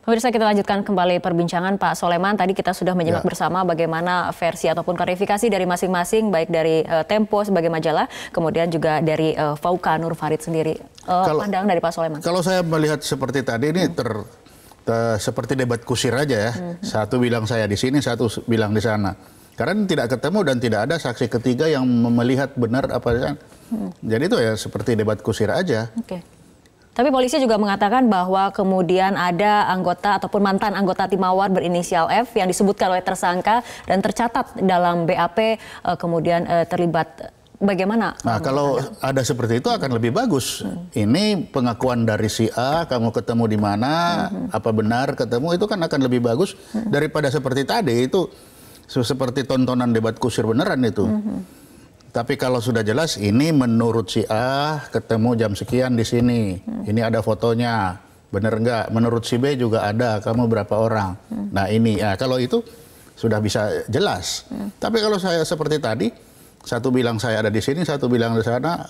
Pemirsa kita lanjutkan kembali perbincangan Pak Soleman. Tadi kita sudah menyimak ya. bersama bagaimana versi ataupun klarifikasi dari masing-masing baik dari uh, Tempo sebagai majalah, kemudian juga dari uh, Fauka Nur Farid sendiri. Uh, kalau, pandangan dari Pak Soleman. Kalau saya melihat seperti tadi ini hmm. ter, ter seperti debat kusir aja ya. Hmm. Satu bilang saya di sini, satu bilang di sana. Karena tidak ketemu dan tidak ada saksi ketiga yang melihat benar apa. Ya. Hmm. Jadi itu ya seperti debat kusir aja. Okay. Tapi polisi juga mengatakan bahwa kemudian ada anggota ataupun mantan anggota Timawar berinisial F yang disebutkan oleh tersangka dan tercatat dalam BAP eh, kemudian eh, terlibat eh, bagaimana? Nah, kalau anda? ada seperti itu akan lebih bagus. Hmm. Ini pengakuan dari si A, kamu ketemu di mana, hmm. apa benar ketemu itu kan akan lebih bagus hmm. daripada seperti tadi itu seperti tontonan debat kusir beneran itu. Hmm. Tapi kalau sudah jelas ini menurut si A ketemu jam sekian di sini. Hmm. Ini ada fotonya. benar nggak? Menurut si B juga ada. Kamu berapa orang? Hmm. Nah ini. Ya, kalau itu sudah bisa jelas. Hmm. Tapi kalau saya seperti tadi, satu bilang saya ada di sini, satu bilang di sana,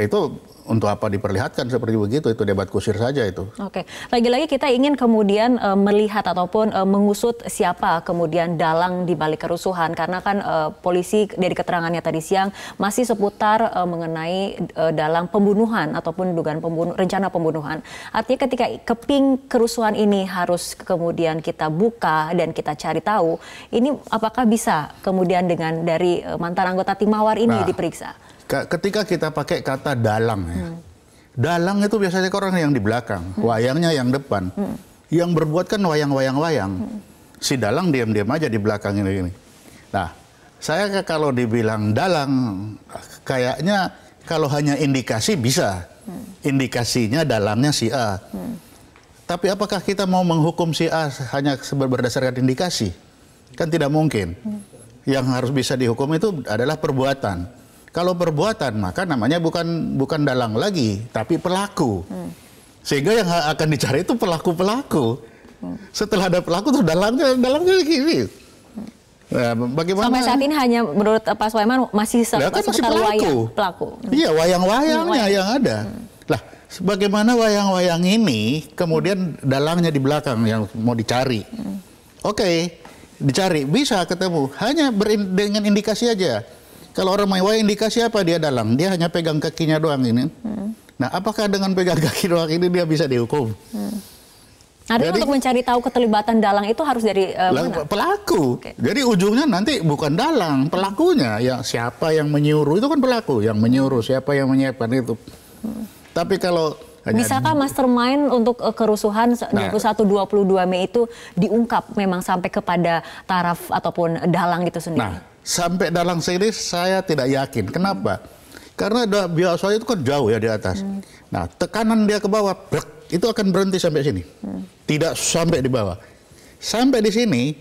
itu untuk apa diperlihatkan seperti begitu itu debat kusir saja itu. Oke, lagi-lagi kita ingin kemudian e, melihat ataupun e, mengusut siapa kemudian dalang di balik kerusuhan karena kan e, polisi dari keterangannya tadi siang masih seputar e, mengenai e, dalang pembunuhan ataupun dugaan pembunuh rencana pembunuhan. Artinya ketika keping kerusuhan ini harus kemudian kita buka dan kita cari tahu ini apakah bisa kemudian dengan dari e, mantan anggota Timawar ini nah, diperiksa ketika kita pakai kata dalang ya. Hmm. Dalang itu biasanya kan orang yang di belakang, hmm. wayangnya yang depan. Hmm. Yang berbuat kan wayang-wayang-wayang. Hmm. Si dalang diam-diam aja di belakang ini, ini. Nah, saya kalau dibilang dalang kayaknya kalau hanya indikasi bisa. Hmm. Indikasinya dalangnya si A. Hmm. Tapi apakah kita mau menghukum si A hanya berdasarkan indikasi? Kan tidak mungkin. Hmm. Yang harus bisa dihukum itu adalah perbuatan kalau perbuatan maka namanya bukan bukan dalang lagi, tapi pelaku. Hmm. Sehingga yang akan dicari itu pelaku-pelaku. Hmm. Setelah ada pelaku tuh dalangnya dalangnya gini. Nah, ya, bagaimana? Sampai saat ini hanya menurut eh, Pak Sulaiman masih se- kan masih pelaku. Wayang, pelaku. Hmm. Iya, wayang-wayangnya hmm, yang ada. Hmm. Lah, bagaimana wayang-wayang ini kemudian dalangnya di belakang yang mau dicari? Hmm. Oke, okay, dicari bisa ketemu, hanya dengan indikasi aja kalau orang mewah yang dikasih apa dia dalang? Dia hanya pegang kakinya doang ini. Hmm. Nah, apakah dengan pegang kaki doang ini dia bisa dihukum? Hmm. Artinya untuk mencari tahu keterlibatan dalang itu harus dari uh, mana? pelaku. Okay. Jadi ujungnya nanti bukan dalang, pelakunya. Ya siapa yang menyuruh itu kan pelaku, yang menyuruh siapa yang menyiapkan itu. Hmm. Tapi kalau hanya Bisakah mastermind untuk eh, kerusuhan nah, 21-22 Mei itu diungkap memang sampai kepada taraf ataupun dalang itu sendiri? Nah, sampai dalang sini saya tidak yakin. Kenapa? Karena da, biasa itu kan jauh ya di atas. Hmm. Nah, tekanan dia ke bawah, brek, itu akan berhenti sampai sini. Hmm. Tidak sampai di bawah. Sampai di sini,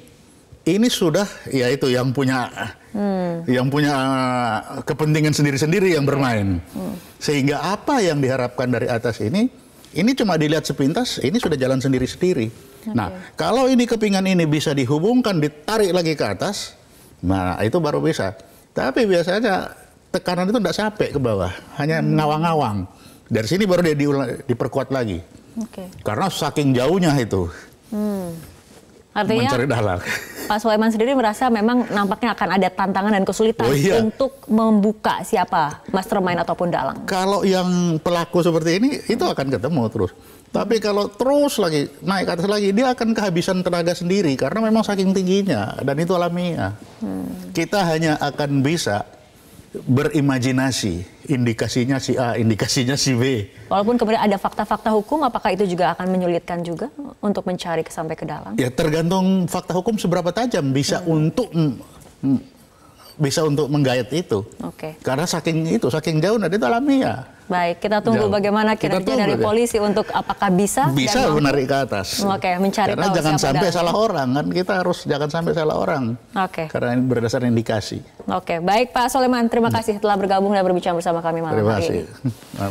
ini sudah ya itu yang punya hmm. yang punya eh, kepentingan sendiri-sendiri yang bermain. Hmm. Sehingga apa yang diharapkan dari atas ini, ini cuma dilihat sepintas, ini sudah jalan sendiri-sendiri. Okay. Nah, kalau ini kepingan ini bisa dihubungkan, ditarik lagi ke atas, Nah, itu baru bisa. Tapi biasanya tekanan itu tidak sampai ke bawah, hanya hmm. ngawang-ngawang. Dari sini baru dia diulang, diperkuat lagi. Okay. Karena saking jauhnya itu. Hmm. Artinya mencari dalang. Pak Sulaiman sendiri merasa memang nampaknya akan ada tantangan dan kesulitan oh, iya. untuk membuka siapa mastermind ataupun dalang. Kalau yang pelaku seperti ini itu akan ketemu terus. Tapi kalau terus lagi naik atas lagi, dia akan kehabisan tenaga sendiri karena memang saking tingginya dan itu alamiah. Hmm. Kita hanya akan bisa berimajinasi indikasinya si A, indikasinya si B. Walaupun kemudian ada fakta-fakta hukum, apakah itu juga akan menyulitkan juga untuk mencari sampai ke dalam? Ya tergantung fakta hukum seberapa tajam bisa hmm. untuk bisa untuk menggayat itu. Oke. Okay. Karena saking itu, saking jauh nanti itu alamiah. Baik, kita tunggu jauh. bagaimana kinerja tunggu, dari ya. polisi untuk apakah bisa bisa menarik ke atas. Oke, okay, mencari Karena tahu jangan sampai dalam. salah orang kan kita harus jangan sampai salah orang. Oke. Okay. Karena ini berdasar indikasi. Oke, okay. baik Pak Soleman, terima kasih telah bergabung dan berbicara bersama kami malam terima kasih.